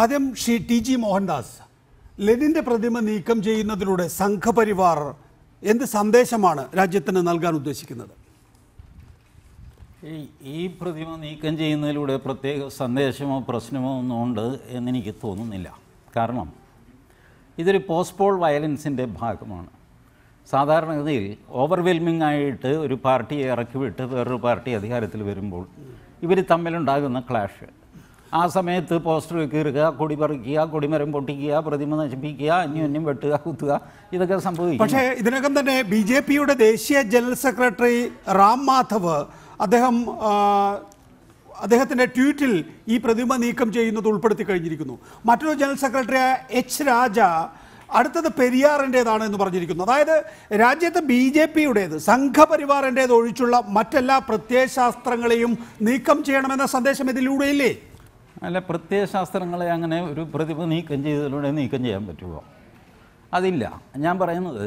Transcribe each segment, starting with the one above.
ആദ്യം Shri T G Mohandas ലെനിൻ്റെ പ്രതിമ നീക്കം ചെയ്യുന്നതിലൂടെ സംഘപരിവാർ എന്ത് സന്ദേശമാണ് രാജ്യത്തിന് നൽകാൻ ഉദ്ദേശിക്കുന്നത് ഈ പ്രതിമ നീക്കം ചെയ്യുന്നതിലൂടെ പ്രത്യേക സന്ദേശമോ പ്രശ്നമോ ഒന്നും ഉണ്ട് എന്നെനിക്ക് തോന്നുന്നില്ല കാരണം ഇതൊരു പോസ്റ്റ്പോൾ വയലൻസിൻ്റെ ഭാഗമാണ് സാധാരണഗതിയിൽ ഓവർവെൽമിംഗ് ആയിട്ട് ഒരു പാർട്ടിയെ ഇറക്കി വിട്ട് വേറൊരു പാർട്ടി അധികാരത്തിൽ വരുമ്പോൾ ഇവർ തമ്മിലുണ്ടാകുന്ന ക്ലാഷ് ആ സമയത്ത് പോസ്റ്റർ കീറുക കൊടി പറിക്കുക കൊടിമരം പൊട്ടിക്കുക പ്രതിമ നശിപ്പിക്കുക അന്യോന്യം വെട്ടുക കുത്തുക ഇതൊക്കെ സംഭവിക്കും പക്ഷേ ഇതിനകം തന്നെ ബി ജെ പിയുടെ ദേശീയ ജനറൽ സെക്രട്ടറി റാം മാധവ് അദ്ദേഹം അദ്ദേഹത്തിൻ്റെ ട്വീറ്റിൽ ഈ പ്രതിമ നീക്കം ചെയ്യുന്നത് ഉൾപ്പെടുത്തി കഴിഞ്ഞിരിക്കുന്നു മറ്റൊരു ജനറൽ സെക്രട്ടറി എച്ച് രാജ അടുത്തത് പെരിയാറിൻ്റേതാണ് എന്ന് പറഞ്ഞിരിക്കുന്നു അതായത് രാജ്യത്ത് ബി ജെ പിയുടേത് സംഘപരിവാറിൻ്റേത് ഒഴിച്ചുള്ള മറ്റെല്ലാ പ്രത്യയശാസ്ത്രങ്ങളെയും നീക്കം ചെയ്യണമെന്ന സന്ദേശം ഇതിലൂടെയില്ലേ അല്ല പ്രത്യയശാസ്ത്രങ്ങളെ അങ്ങനെ ഒരു പ്രതിഭ നീക്കം ചെയ്തതിലൂടെ നീക്കം ചെയ്യാൻ പറ്റുമോ അതില്ല ഞാൻ പറയുന്നത്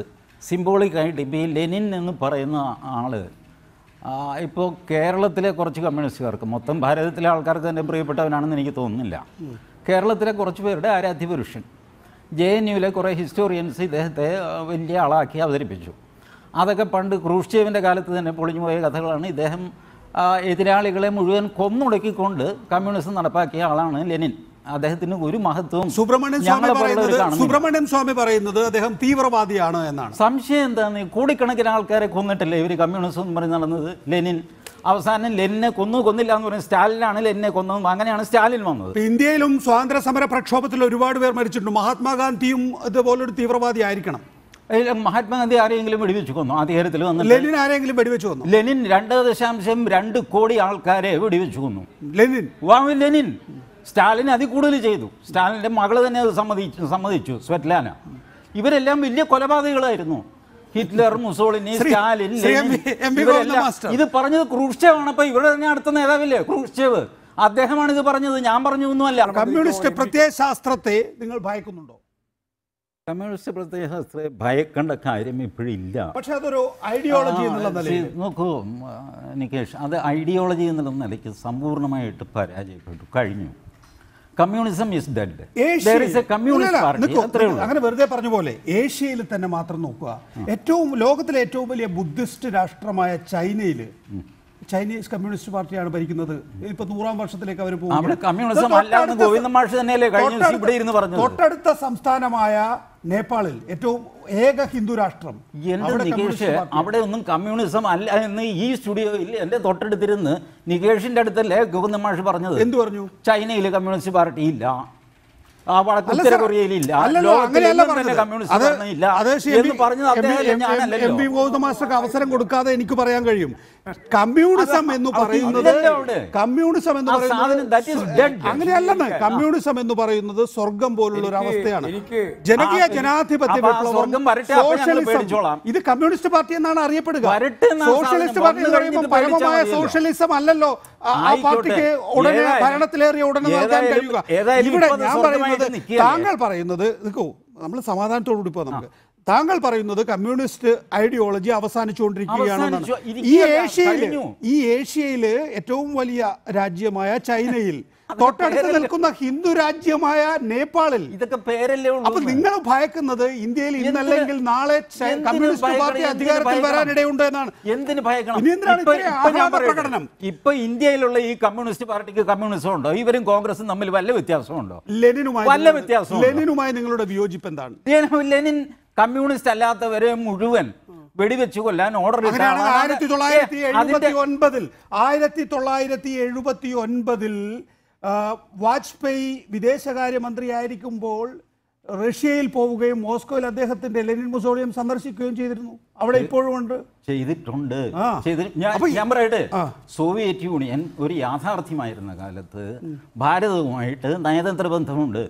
സിംബോളിക്കായിട്ട് ഇപ്പോൾ ഈ ലെനിൻ എന്ന് പറയുന്ന ആൾ ഇപ്പോൾ കേരളത്തിലെ കുറച്ച് കമ്മ്യൂണിസ്റ്റുകാർക്ക് മൊത്തം ഭാരതത്തിലെ ആൾക്കാർക്ക് തന്നെ പ്രിയപ്പെട്ടവനാണെന്ന് എനിക്ക് തോന്നുന്നില്ല കേരളത്തിലെ കുറച്ച് പേരുടെ പുരുഷൻ ജെ എൻ യുവിലെ കുറേ ഹിസ്റ്റോറിയൻസ് ഇദ്ദേഹത്തെ വലിയ ആളാക്കി അവതരിപ്പിച്ചു അതൊക്കെ പണ്ട് ക്രൂഷ്ചേവിൻ്റെ കാലത്ത് തന്നെ പൊളിഞ്ഞു പോയ കഥകളാണ് ഇദ്ദേഹം എതിരാളികളെ മുഴുവൻ കൊന്നുടക്കിക്കൊണ്ട് കമ്മ്യൂണിസം നടപ്പാക്കിയ ആളാണ് ലെനിൻ അദ്ദേഹത്തിന് ഒരു മഹത്വവും സുബ്രഹ്മണ്യൻ സ്വാമി പറയുന്നത് സുബ്രഹ്മണ്യൻ സ്വാമി പറയുന്നത് അദ്ദേഹം തീവ്രവാദിയാണ് എന്നാണ് സംശയം എന്താണ് കോടിക്കണക്കിന് ആൾക്കാരെ കൊന്നിട്ടല്ലേ ഇവർ കമ്മ്യൂണിസം എന്ന് പറഞ്ഞ് നടന്നത് ലെനിൻ അവസാനം ലെനിനെ കൊന്നു കൊന്നില്ല എന്ന് പറയുന്നത് സ്റ്റാലിനാണ് ലെനിനെ കൊന്നത് അങ്ങനെയാണ് സ്റ്റാലിൻ വന്നത് ഇന്ത്യയിലും സ്വാതന്ത്ര്യ സമര പ്രക്ഷോഭത്തിൽ ഒരുപാട് പേർ മരിച്ചിട്ടുണ്ട് മഹാത്മാഗാന്ധിയും ഇതുപോലൊരു തീവ്രവാദി ആയിരിക്കണം മഹാത്മാഗാന്ധി ആരെങ്കിലും വെടിവെച്ചു കൊന്നു ആ തീരത്തിൽ വന്നു ലെനിൻ ആരെങ്കിലും വെടിവെച്ചു കൊന്നു ലെനിൻ രണ്ട് ദശാംശം രണ്ട് കോടി ആൾക്കാരെ വെടിവെച്ചു കൊന്നു ലെനിൻ വാമി ലെനിൻ സ്റ്റാലിൻ അതി കൂടുതൽ ചെയ്തു സ്റ്റാലിൻ്റെ മകൾ തന്നെ അത് സമ്മതിച്ചു സമ്മതിച്ചു സ്വെറ്റ്ലാന ഇവരെല്ലാം വലിയ കൊലപാതകളായിരുന്നു ഹിറ്റ്ലർ മുസോളിനി സ്റ്റാലിൻ ഇത് പറഞ്ഞത് ക്രൂഷ്ചേവ് ആണ് അപ്പൊ ഇവിടെ തന്നെ അടുത്ത നേതാവില്ലേ ക്രൂഷ്ചേവ് അദ്ദേഹമാണ് ഇത് പറഞ്ഞത് ഞാൻ പറഞ്ഞു ഒന്നുമല്ല കമ്മ്യൂണിസ്റ്റ് പ്രത്യയശാസ്ത്രത്തെ നിങ്ങൾ ഭയക്കുന്നുണ്ടോ കമ്മ്യൂണിസ്റ്റ് പ്രത്യയശാസ്ത്രത്തെ ഭയക്കേണ്ട കാര്യം ഇപ്പോഴില്ല പക്ഷേ അതൊരു ഐഡിയോളജി എന്നുള്ള നിലയിൽ നോക്കൂ നികേഷ് അത് ഐഡിയോളജി എന്നുള്ള നിലയ്ക്ക് സമ്പൂർണ്ണമായിട്ട് പരാജയപ്പെട്ടു കഴിഞ്ഞു കമ്മ്യൂണിസം ഇസ് ഡെഡ് അങ്ങനെ വെറുതെ പറഞ്ഞ പോലെ ഏഷ്യയിൽ തന്നെ മാത്രം നോക്കുക ഏറ്റവും ലോകത്തിലെ ഏറ്റവും വലിയ ബുദ്ധിസ്റ്റ് രാഷ്ട്രമായ ചൈനയിൽ ചൈനീസ് കമ്മ്യൂണിസ്റ്റ് പാർട്ടിയാണ് ഭരിക്കുന്നത് ഇപ്പൊ നൂറാം വർഷത്തിലേക്ക് അവർ പോകും തൊട്ടടുത്ത സംസ്ഥാനമായ നേപ്പാളിൽ ഏറ്റവും ഏക ഹിന്ദു രാഷ്ട്രം എന്റെ നികേഷ് അവിടെ ഒന്നും കമ്മ്യൂണിസം അല്ല എന്ന് ഈ സ്റ്റുഡിയോയിൽ എന്റെ തൊട്ടടുത്തിരുന്ന് നികേഷിന്റെ അടുത്തല്ലേ ഗോവിന്ദ മാഷ് പറഞ്ഞത് എന്ത് പറഞ്ഞു ചൈനയിൽ കമ്മ്യൂണിസ്റ്റ് പാർട്ടി ഇല്ല അവസരം കൊടുക്കാതെ എനിക്ക് പറയാൻ കഴിയും കമ്മ്യൂണിസം എന്ന് പറയുന്നത് കമ്മ്യൂണിസം എന്ന് പറയുന്നത് അങ്ങനെയല്ലെന്ന് കമ്മ്യൂണിസം എന്ന് പറയുന്നത് സ്വർഗം പോലുള്ള ഒരു അവസ്ഥയാണ് ജനകീയ ജനാധിപത്യ വിപ്ലവം സോഷ്യലിസം ഇത് കമ്മ്യൂണിസ്റ്റ് പാർട്ടി എന്നാണ് അറിയപ്പെടുക സോഷ്യലിസ്റ്റ് പാർട്ടി എന്ന് പറയുമ്പോൾ പരമമായ സോഷ്യലിസം അല്ലല്ലോ ആ പാർട്ടിക്ക് ഉടനെ ഭരണത്തിലേറിയ ഉടനെ നൽകാൻ കഴിയുക ഇവിടെ ഞാൻ പറയുന്നത് താങ്കൾ പറയുന്നത് നിൽക്കൂ നമ്മൾ സമാധാനത്തോടുകൂടി പോകാം നമുക്ക് താങ്കൾ പറയുന്നത് കമ്മ്യൂണിസ്റ്റ് ഐഡിയോളജി അവസാനിച്ചുകൊണ്ടിരിക്കുകയാണെന്നാണ് ഈ ഏഷ്യയിൽ ഈ ഏഷ്യയില് ഏറ്റവും വലിയ രാജ്യമായ ചൈനയിൽ തൊട്ടടുത്ത് നിൽക്കുന്ന ഹിന്ദു രാജ്യമായ നേപ്പാളിൽ ഇതൊക്കെ പേരല്ലേ അപ്പൊ നിങ്ങൾ ഭയക്കുന്നത് ഇന്ത്യയിൽ ഇന്നല്ലെങ്കിൽ നാളെ കമ്മ്യൂണിസ്റ്റ് പാർട്ടി അധികാരത്തിൽ വരാനിടയുണ്ട് എന്നാണ് എന്തിന് ഭയക്കണം ഇപ്പൊ ഇന്ത്യയിലുള്ള ഈ കമ്മ്യൂണിസ്റ്റ് പാർട്ടിക്ക് കമ്മ്യൂണിസം ഉണ്ടോ ഇവരും കോൺഗ്രസും തമ്മിൽ വല്ല വ്യത്യാസമുണ്ടോ ലെനിനുമായി വല്ല വ്യത്യാസം ലെനിനുമായി നിങ്ങളുടെ വിയോജിപ്പ് എന്താണ് ലെനിൻ കമ്മ്യൂണിസ്റ്റ് അല്ലാത്തവരെ മുഴുവൻ വെടിവെച്ചു കൊല്ലാൻ ഓർഡർ ആയിരത്തി തൊള്ളായിരത്തി എഴുപത്തി ഒൻപതിൽ ആയിരത്തി തൊള്ളായിരത്തി എഴുപത്തി ഒൻപതിൽ വാജ്പേയി വിദേശകാര്യമന്ത്രിയായിരിക്കുമ്പോൾ റഷ്യയിൽ പോവുകയും മോസ്കോയിൽ അദ്ദേഹത്തിന്റെ ലെനിൻ മുസോളിയം സന്ദർശിക്കുകയും ചെയ്തിരുന്നു അവിടെ ഇപ്പോഴും ഉണ്ട് ചെയ്തിട്ടുണ്ട് ഞാൻ പറയട്ടെ സോവിയറ്റ് യൂണിയൻ ഒരു യാഥാർത്ഥ്യമായിരുന്ന കാലത്ത് ഭാരതവുമായിട്ട് നയതന്ത്ര ബന്ധമുണ്ട്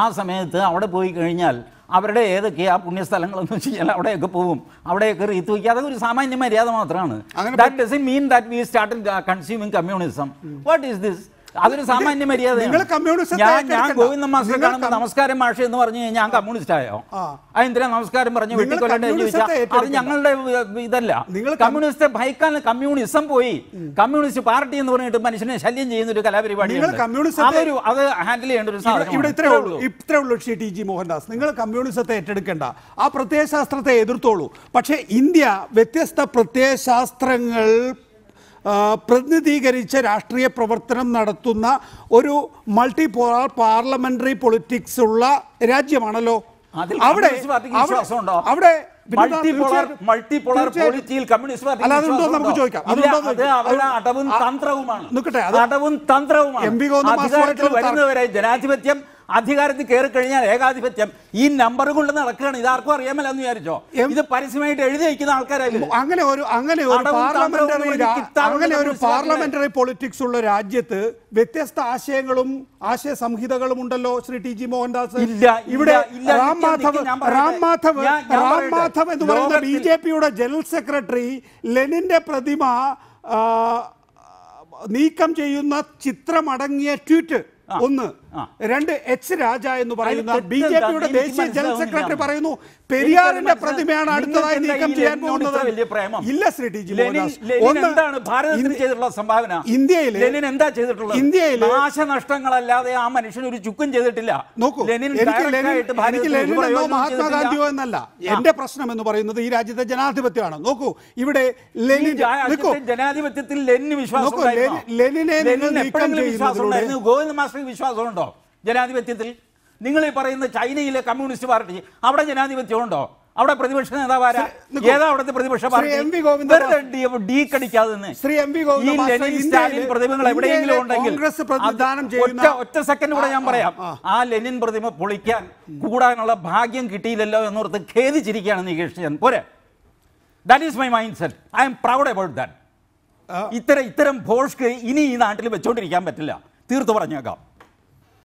ആ സമയത്ത് അവിടെ പോയി കഴിഞ്ഞാൽ അവരുടെ ഏതൊക്കെയാ പുണ്യസ്ഥലങ്ങളെന്ന് വെച്ച് കഴിഞ്ഞാൽ അവിടെയൊക്കെ പോകും അവിടെയൊക്കെ റീത്ത് വയ്ക്കുക അതൊക്കെ ഒരു സാമാന്യ മര്യാദ മാത്രമാണ് that does mean that we start consuming communism what is this അതൊരു സാമാന്യ മര്യാദ ഞാൻ ഗോവിന്ദ മാസ്റ്റർ കാണുമ്പോൾ നമസ്കാരം മാഷ എന്ന് പറഞ്ഞു കഴിഞ്ഞാൽ ഞാൻ കമ്മ്യൂണിസ്റ്റ് ആയോ അതെന്തിനാ നമസ്കാരം പറഞ്ഞു വെട്ടിക്കൊല്ലണ്ട എന്ന് ചോദിച്ചാൽ അത് ഞങ്ങളുടെ ഇതല്ല നിങ്ങൾ കമ്മ്യൂണിസ്റ്റ് ഭയക്കാൻ കമ്മ്യൂണിസം പോയി കമ്മ്യൂണിസ്റ്റ് പാർട്ടി എന്ന് പറഞ്ഞിട്ട് മനുഷ്യനെ ശല്യം ചെയ്യുന്ന ഒരു കലാപരിപാടി അതൊരു അത് ഹാൻഡിൽ ചെയ്യേണ്ട ഒരു സാധനം ഇത്രേ ഉള്ളൂ ഇത്രേ ഉള്ളൂ മോഹൻദാസ് നിങ്ങൾ കമ്മ്യൂണിസത്തെ ഏറ്റെടുക്കേണ്ട ആ പ്രത്യയശാസ്ത്രത്തെ എതിർത്തോളൂ പക്ഷേ ഇന്ത്യ വ്യത്യസ്ത പ്രത്യയശാസ്ത്രങ്ങൾ പ്രതിനിധീകരിച്ച് രാഷ്ട്രീയ പ്രവർത്തനം നടത്തുന്ന ഒരു മൾട്ടി പാർലമെന്ററി പൊളിറ്റിക്സ് ഉള്ള രാജ്യമാണല്ലോ അവിടെ അവിടെ ജനാധിപത്യം അധികാരത്തിൽ കയറി കഴിഞ്ഞാൽ ഏകാധിപത്യം ഈ നമ്പർ കൊണ്ട് നടക്കുകയാണ് ഇത് ആർക്കും അറിയാമല്ല എന്ന് വിചാരിച്ചോ ഇത് പരസ്യമായിട്ട് എഴുതി വയ്ക്കുന്ന ആൾക്കാരായി പാർലമെന്ററി പാർലമെന്ററി പൊളിറ്റിക്സ് ഉള്ള രാജ്യത്ത് വ്യത്യസ്ത ആശയങ്ങളും ആശയ സംഹിതകളും ഉണ്ടല്ലോ ശ്രീ ടി ജി മോഹൻദാസ് ഇവിടെ രാം മാധവ് രാം മാധവ് രാം മാധവ് എന്ന് പറയുന്ന ബി ജെ പിയുടെ ജനറൽ സെക്രട്ടറി ലെനിന്റെ പ്രതിമ നീക്കം ചെയ്യുന്ന ചിത്രമടങ്ങിയ ട്വീറ്റ് ഒന്ന് രണ്ട് എച്ച് രാജ എന്ന് പറയുന്ന ബി ജെ പിയുടെ ദേശീയ ജനറൽ സെക്രട്ടറി പറയുന്നു പെരിയാറിന്റെ പ്രതിമയാണ് അടുത്തതായി നീക്കം ചെയ്യാൻ പോകുന്നത് ഇല്ല ശ്രീ ടി ജി എന്താണ് ചെയ്തിട്ടുള്ള സംഭാവന ഇന്ത്യയിൽ ലെനിൻ എന്താ ചെയ്തിട്ടുള്ളത് ഇന്ത്യയിൽ നാശനഷ്ടങ്ങളല്ലാതെ ആ മനുഷ്യൻ ഒരു ചുക്കും ചെയ്തിട്ടില്ല നോക്കൂ എനിക്ക് ലെനിനെന്നോ മഹാത്മാഗാന്ധിയോ എന്നല്ല എന്റെ പ്രശ്നം എന്ന് പറയുന്നത് ഈ രാജ്യത്തെ ജനാധിപത്യമാണ് നോക്കൂ ഇവിടെ ലെനിൻ ജനാധിപത്യത്തിൽ ലെനിന് വിശ്വാസം ലെനിനെ നിങ്ങൾ നീക്കം ചെയ്യുന്നതിലൂടെ ഗോവിന്ദ് മാസ്റ്റർ വിശ്വാസമുണ്ട് ജനാധിപത്യത്തിൽ നിങ്ങൾ ഈ പറയുന്ന ചൈനയിലെ കമ്മ്യൂണിസ്റ്റ് പാർട്ടി അവിടെ ജനാധിപത്യം ഉണ്ടോ അവിടെ പ്രതിപക്ഷ നേതാവ് പ്രതിമകൾ എവിടെയെങ്കിലും ഉണ്ടെങ്കിൽ സെക്കൻഡ് ഞാൻ പറയാം ആ ലെനിൻ പ്രതിമ പൊളിക്കാൻ കൂടാനുള്ള ഭാഗ്യം കിട്ടിയില്ലല്ലോ എന്നോർത്ത് ഖേദിച്ചിരിക്കുകയാണ് നികേഷ് പോരെ that is my mind set I'm proud about that ഇത്തരം ഇത്തരം ഭോഷ്ക്ക് ഇനി ഈ നാട്ടിൽ വെച്ചോണ്ടിരിക്കാൻ പറ്റില്ല തീർത്തു പറഞ്ഞേക്കാം